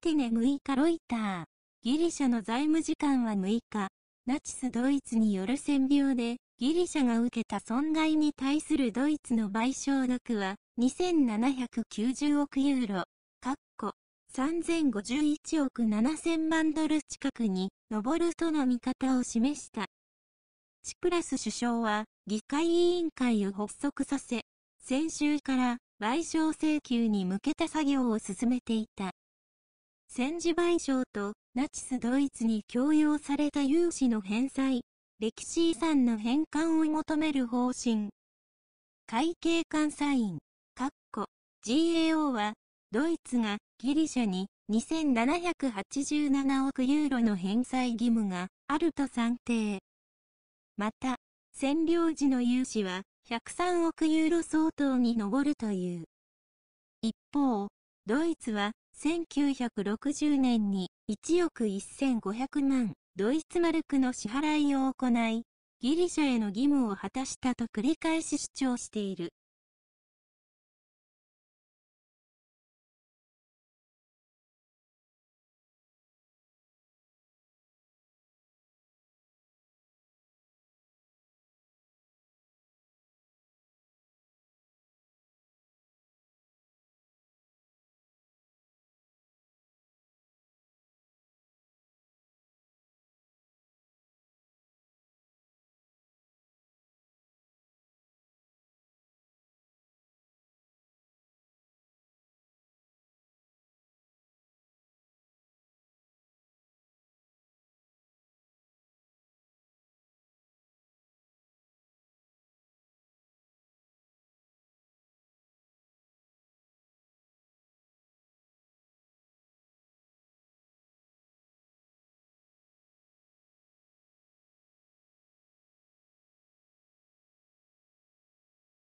テネ6日ロイター。ギリシャの財務次官は6日、ナチスドイツによる占領で、ギリシャが受けた損害に対するドイツの賠償額は、2790億ユーロ、かっこ、3051億7000万ドル近くに上るとの見方を示した。チプラス首相は、議会委員会を発足させ、先週から賠償請求に向けた作業を進めていた。戦時賠償とナチスドイツに強要された融資の返済、歴史遺産の返還を求める方針。会計監査員、GAO は、ドイツがギリシャに2787億ユーロの返済義務があると算定。また、占領時の融資は103億ユーロ相当に上るという。一方、ドイツは1960年に1億1500万ドイツマルクの支払いを行い、ギリシャへの義務を果たしたと繰り返し主張している。